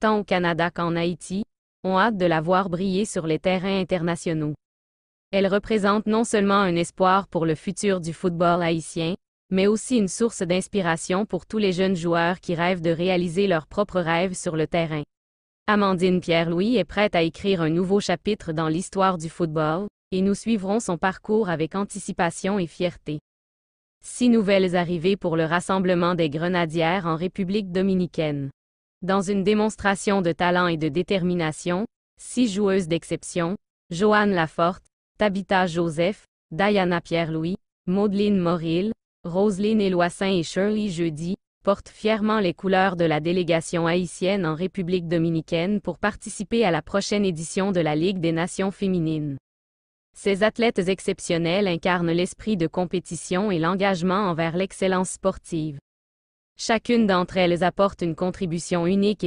tant au Canada qu'en Haïti, ont hâte de la voir briller sur les terrains internationaux. Elle représente non seulement un espoir pour le futur du football haïtien, mais aussi une source d'inspiration pour tous les jeunes joueurs qui rêvent de réaliser leurs propres rêves sur le terrain. Amandine Pierre-Louis est prête à écrire un nouveau chapitre dans l'histoire du football, et nous suivrons son parcours avec anticipation et fierté. Six nouvelles arrivées pour le rassemblement des Grenadières en République dominicaine. Dans une démonstration de talent et de détermination, six joueuses d'exception, Joanne Laforte, Tabitha Joseph, Diana Pierre-Louis, Maudeline Moril, Roselyne Éloissin et Shirley Jeudi, portent fièrement les couleurs de la délégation haïtienne en République dominicaine pour participer à la prochaine édition de la Ligue des Nations féminines. Ces athlètes exceptionnels incarnent l'esprit de compétition et l'engagement envers l'excellence sportive. Chacune d'entre elles apporte une contribution unique